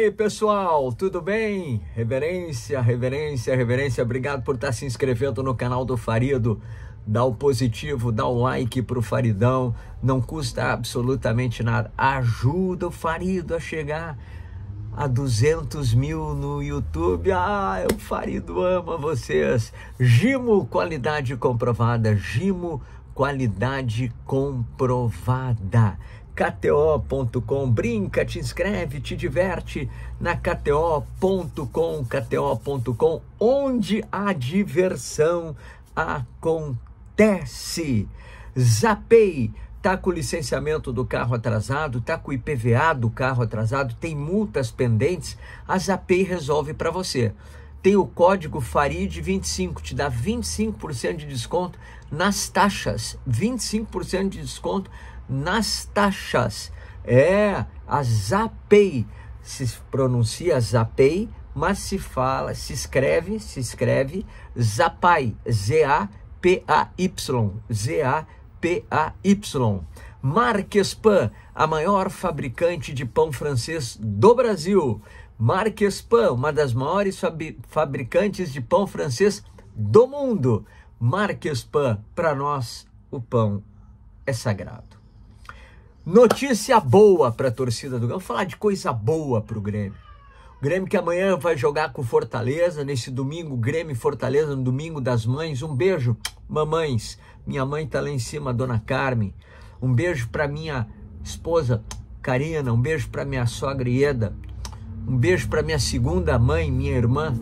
E aí pessoal, tudo bem? Reverência, reverência, reverência. Obrigado por estar tá se inscrevendo no canal do Farido. Dá o positivo, dá o like pro Faridão. Não custa absolutamente nada. Ajuda o Farido a chegar a 200 mil no YouTube. Ah, o Farido ama vocês. Gimo, qualidade comprovada. Gimo, qualidade comprovada. KTO.com. Brinca, te inscreve, te diverte na KTO.com, KTO.com, onde a diversão acontece. Zapei, tá com o licenciamento do carro atrasado, tá com o IPVA do carro atrasado, tem multas pendentes, a Zapei resolve para você. Tem o código FARID25, te dá 25% de desconto nas taxas, 25% de desconto nas taxas. É, a Zapay, se pronuncia Zapay, mas se fala, se escreve, se escreve Zapay, Z-A-P-A-Y, Z-A-P-A-Y. Marquespan, a maior fabricante de pão francês do Brasil. Marquespan, uma das maiores fabricantes de pão francês do mundo. Marquespan, para nós o pão é sagrado. Notícia boa para a torcida do Galo. Vamos falar de coisa boa para o Grêmio. O Grêmio que amanhã vai jogar com Fortaleza, nesse domingo, Grêmio e Fortaleza, no domingo das mães. Um beijo, mamães. Minha mãe está lá em cima, dona Carmen. Um beijo para minha esposa, Karina. Um beijo para minha sogra Ieda. Um beijo para minha segunda mãe, minha irmã,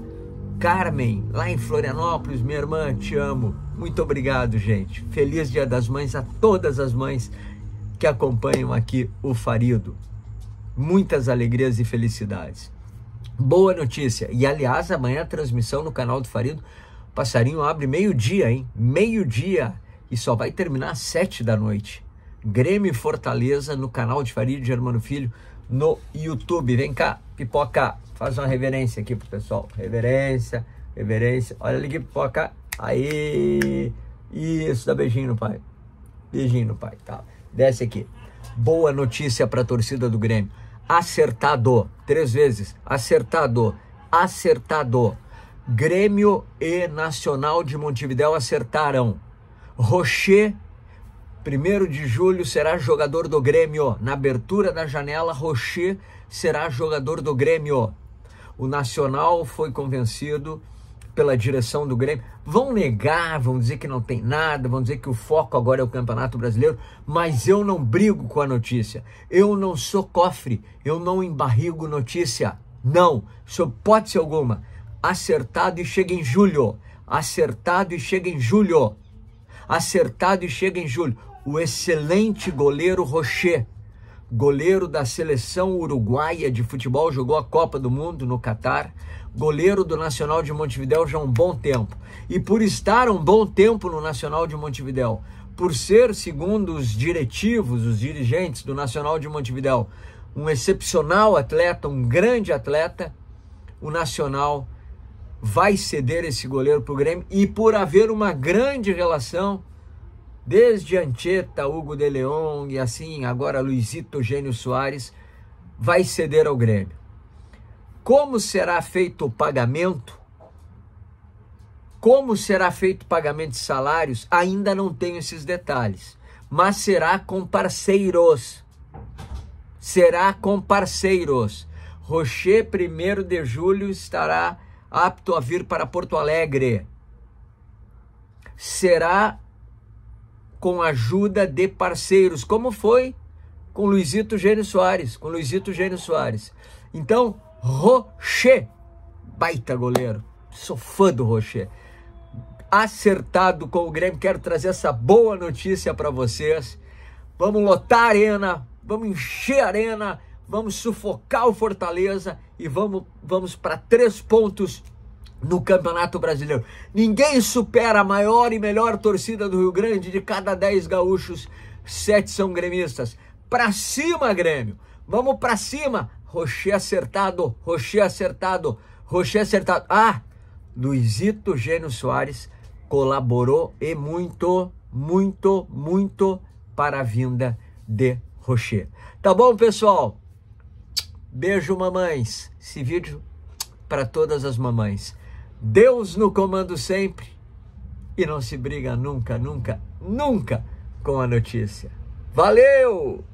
Carmen, lá em Florianópolis. Minha irmã, te amo. Muito obrigado, gente. Feliz Dia das Mães a todas as mães que acompanham aqui o Farido. Muitas alegrias e felicidades. Boa notícia. E aliás, amanhã a transmissão no canal do Farido. Passarinho abre meio-dia, hein? Meio-dia. E só vai terminar às sete da noite. Grêmio Fortaleza no canal de Farido, Germano Filho no YouTube. Vem cá, pipoca, faz uma reverência aqui pro pessoal. Reverência, reverência. Olha ali que pipoca. Aí. Isso, dá beijinho no pai. Beijinho no pai, tá? Desce aqui. Boa notícia para a torcida do Grêmio. Acertado. Três vezes. Acertado. Acertado. Grêmio e Nacional de Montevidéu acertaram. Rocher, 1 de julho, será jogador do Grêmio. Na abertura da janela, Rocher será jogador do Grêmio. O Nacional foi convencido pela direção do Grêmio, vão negar, vão dizer que não tem nada, vão dizer que o foco agora é o Campeonato Brasileiro, mas eu não brigo com a notícia. Eu não sou cofre, eu não embarrigo notícia. Não, sou hipótese alguma. Acertado e chega em julho. Acertado e chega em julho. Acertado e chega em julho. O excelente goleiro Rocher goleiro da seleção uruguaia de futebol, jogou a Copa do Mundo no Catar, goleiro do Nacional de Montevidéu já há um bom tempo. E por estar um bom tempo no Nacional de Montevidéu, por ser, segundo os diretivos, os dirigentes do Nacional de Montevidéu, um excepcional atleta, um grande atleta, o Nacional vai ceder esse goleiro para o Grêmio e por haver uma grande relação desde Anchieta, Hugo de Leon e assim agora Luizito Gênio Soares, vai ceder ao Grêmio. Como será feito o pagamento? Como será feito o pagamento de salários? Ainda não tenho esses detalhes, mas será com parceiros. Será com parceiros. Rocher, 1 de julho, estará apto a vir para Porto Alegre. Será com a ajuda de parceiros, como foi com Luizito Gênio Soares, com Luizito Gênio Soares. Então, Rocher, baita goleiro, sou fã do Rocher. Acertado com o Grêmio, quero trazer essa boa notícia para vocês. Vamos lotar a arena, vamos encher a arena, vamos sufocar o Fortaleza e vamos, vamos para três pontos no Campeonato Brasileiro. Ninguém supera a maior e melhor torcida do Rio Grande. De cada 10 gaúchos, 7 são gremistas. Pra cima, Grêmio! Vamos pra cima! Rocher acertado, Rocher acertado, Rocher acertado. Ah, Luizito Gênio Soares colaborou e muito, muito, muito para a vinda de Rocher. Tá bom, pessoal? Beijo, mamães. Esse vídeo para todas as mamães. Deus no comando sempre e não se briga nunca, nunca, nunca com a notícia. Valeu!